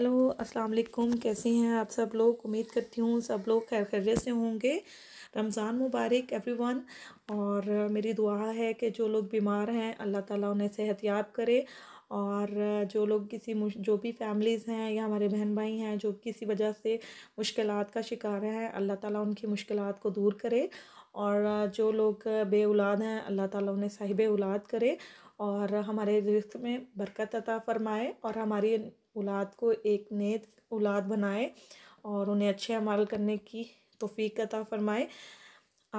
hello अस्सलाम वालेकुम कैसे हैं आप सब लोग उम्मीद करती हूँ सब लोग खैर खैरियत से होंगे रमज़ान मुबारक एवरीवन और मेरी दुआ है कि जो लोग बीमार हैं अल्लाह ताला उन्हें सेहत याब करे और जो लोग किसी जो भी फैमिलीज़ हैं या हमारे बहन भाई हैं जो किसी वजह से मुश्किल का शिकार हैं अल्लाह ताला उनकी मुश्किल को दूर करे और जो लोग बे औलाद हैं अल्लाह ताला उन्हें साहिब औलाद करे और हमारे रिस्क में बरकत अता फ़रमाए और हमारी औलाद को एक नेत औलाद बनाए और उन्हें अच्छे अमाल करने की तोफ़ी अता फ़रमाए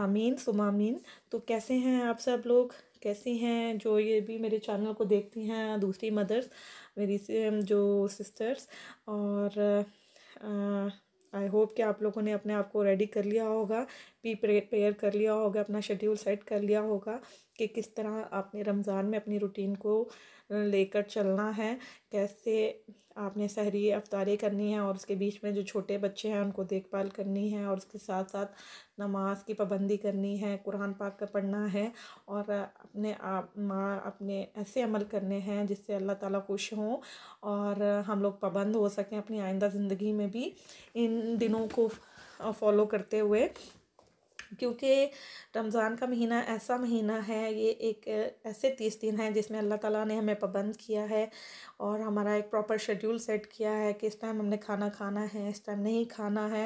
आमीन सुमामीन तो कैसे हैं आप सब लोग कैसी हैं जो ये भी मेरे चैनल को देखती हैं दूसरी मदर्स मेरी जो सिस्टर्स और आई होप कि आप लोगों ने अपने आप को रेडी कर लिया होगा प्री प्रेयर कर लिया होगा अपना शेड्यूल सेट कर लिया होगा कि किस तरह आपने रमज़ान में अपनी रूटीन को लेकर चलना है कैसे आपने सहरी अफ्तारी करनी है और उसके बीच में जो छोटे बच्चे हैं उनको देखभाल करनी है और उसके साथ साथ नमाज की पाबंदी करनी है कुरान पाक का पढ़ना है और अपने आप माँ अपने ऐसे अमल करने हैं जिससे अल्लाह ताला खुश हो और हम लोग पाबंद हो सकें अपनी आइंदा ज़िंदगी में भी इन दिनों को फॉलो करते हुए क्योंकि रमज़ान का महीना ऐसा महीना है ये एक ऐसे तीस दिन हैं जिसमें अल्लाह ताला ने हमें पाबंद किया है और हमारा एक प्रॉपर शेड्यूल सेट किया है कि इस टाइम हमने खाना खाना है इस टाइम नहीं खाना है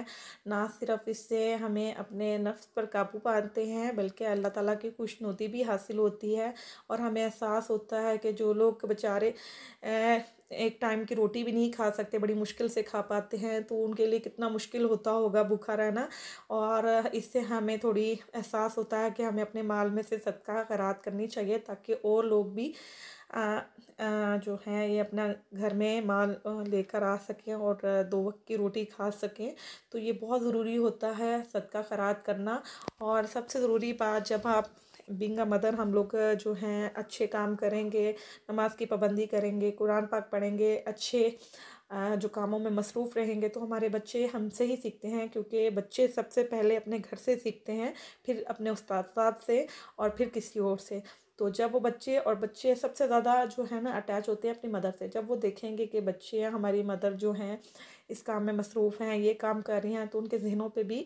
ना सिर्फ इससे हमें अपने नफ्स पर काबू पाते हैं बल्कि अल्लाह ताला की खुशनुदी भी हासिल होती है और हमें एहसास होता है कि जो लोग बेचारे एक टाइम की रोटी भी नहीं खा सकते बड़ी मुश्किल से खा पाते हैं तो उनके लिए कितना मुश्किल होता होगा भूखा रहना और इससे हमें थोड़ी एहसास होता है कि हमें अपने माल में से सदका खरात करनी चाहिए ताकि और लोग भी आ, आ, जो है ये अपना घर में माल लेकर आ सकें और दो वक्त की रोटी खा सकें तो ये बहुत ज़रूरी होता है सदका खरात करना और सबसे ज़रूरी बात जब आप बींग मदर हम लोग जो हैं अच्छे काम करेंगे नमाज की पाबंदी करेंगे कुरान पाक पढ़ेंगे अच्छे जो कामों में मसरूफ़ रहेंगे तो हमारे बच्चे हमसे ही सीखते हैं क्योंकि बच्चे सबसे पहले अपने घर से सीखते हैं फिर अपने उस्ताद से और फिर किसी और से तो जब वो बच्चे और बच्चे सबसे ज़्यादा जो है ना अटैच होते हैं अपनी मदर से जब वो देखेंगे कि बच्चे हैं हमारी मदर जो हैं इस काम में मसरूफ़ हैं ये काम कर रही हैं तो उनके जहनों पे भी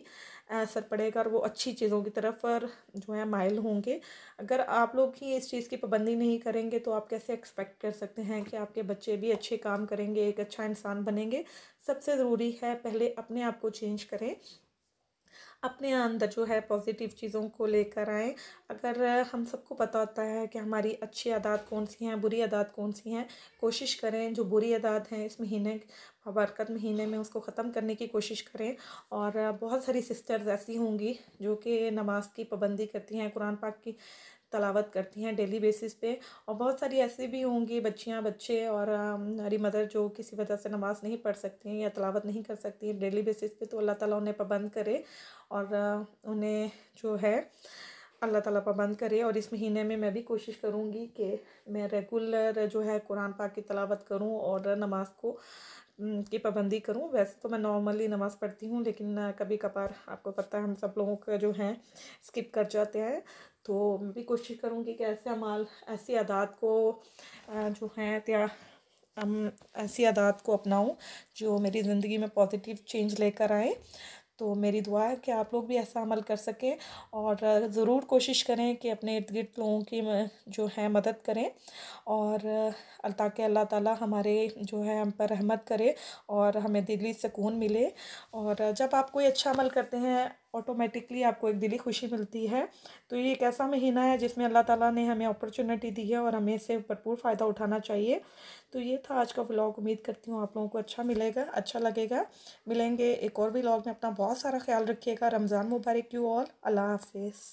असर पड़ेगा और वो अच्छी चीज़ों की तरफ जो है माइल होंगे अगर आप लोग ही इस चीज़ की पाबंदी नहीं करेंगे तो आप कैसे एक्सपेक्ट कर सकते हैं कि आपके बच्चे भी अच्छे काम करेंगे एक अच्छा इंसान बनेंगे सबसे ज़रूरी है पहले अपने आप को चेंज करें अपने अंदर जो है पॉजिटिव चीज़ों को लेकर आएँ अगर हम सबको पता होता है कि हमारी अच्छी आदत कौन सी हैं बुरी आदत कौन सी हैं कोशिश करें जो बुरी आदत हैं इस महीने बरकत महीने में उसको ख़त्म करने की कोशिश करें और बहुत सारी सिस्टर्स ऐसी होंगी जो कि नमाज की पाबंदी करती हैं कुरान पाक की तलावत करती हैं डेली बेसिस पे और बहुत सारी ऐसी भी होंगी बच्चियाँ बच्चे और हरी मदर जो किसी वजह से नमाज़ नहीं पढ़ सकती हैं या तलावत नहीं कर सकती हैं डेली बेसिस पे तो अल्लाह ताला उन्हें पाबंद करे और उन्हें जो है अल्लाह ताला पाबंद करे और इस महीने में मैं भी कोशिश करूँगी कि मैं रेगुलर जो है कुरान पाक की तलावत करूँ और नमाज को की पाबंदी करूँ वैसे तो मैं नॉर्मली नमाज़ पढ़ती हूँ लेकिन कभी कभार आपको पता है हम सब लोगों का जो है स्किप कर जाते हैं तो मैं भी कोशिश करूँगी कि ऐसे अमाल ऐसी आदात को जो है त्या ऐसी आदात को अपनाऊँ जो मेरी ज़िंदगी में पॉजिटिव चेंज लेकर आए तो मेरी दुआ है कि आप लोग भी ऐसा अमल कर सकें और ज़रूर कोशिश करें कि अपने इर्द गिर्द लोगों की जो है मदद करें और ताकि अल्लाह ताला हमारे जो है हम पर रहमत करे और हमें दिली सुकून मिले और जब आप कोई अच्छा अमल करते हैं ऑटोमेटिकली आपको एक दिली खुशी मिलती है तो ये एक ऐसा महीना है जिसमें अल्लाह ताला ने हमें अपॉर्चुनिटी दी है और हमें इससे भरपूर फ़ायदा उठाना चाहिए तो ये था आज का व्लॉग उम्मीद करती हूँ आप लोगों को अच्छा मिलेगा अच्छा लगेगा मिलेंगे एक और व्लॉग में अपना बहुत सारा ख्याल रखिएगा रमज़ान मुबारक यू ऑल अल्लाह हाफिज़